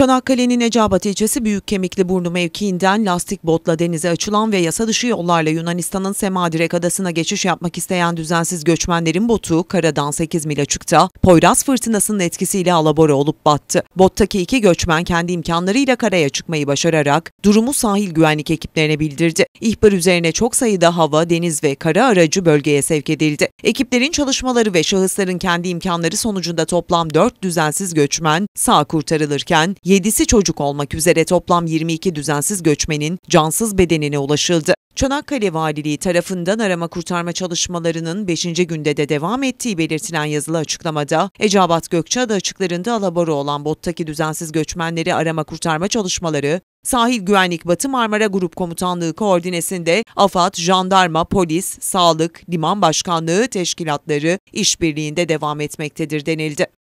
Çanakkale'nin Ecabat ilçesi Büyük Kemikli Burnu mevkiinden lastik botla denize açılan ve yasa dışı yollarla Yunanistan'ın Semadirek adasına geçiş yapmak isteyen düzensiz göçmenlerin botu karadan 8 mil açıkta Poyraz fırtınasının etkisiyle alabora olup battı. Bottaki iki göçmen kendi imkanlarıyla karaya çıkmayı başararak durumu sahil güvenlik ekiplerine bildirdi. İhbar üzerine çok sayıda hava, deniz ve kara aracı bölgeye sevk edildi. Ekiplerin çalışmaları ve şahısların kendi imkanları sonucunda toplam 4 düzensiz göçmen sağ kurtarılırken 7'si çocuk olmak üzere toplam 22 düzensiz göçmenin cansız bedenine ulaşıldı. Çanakkale Valiliği tarafından arama kurtarma çalışmalarının 5. günde de devam ettiği belirtilen yazılı açıklamada, Ecabat Gökçeada açıklarında alabora olan bottaki düzensiz göçmenleri arama kurtarma çalışmaları, Sahil Güvenlik Batı Marmara Grup Komutanlığı koordinesinde AFAD, jandarma, polis, sağlık, liman başkanlığı teşkilatları işbirliğinde devam etmektedir denildi.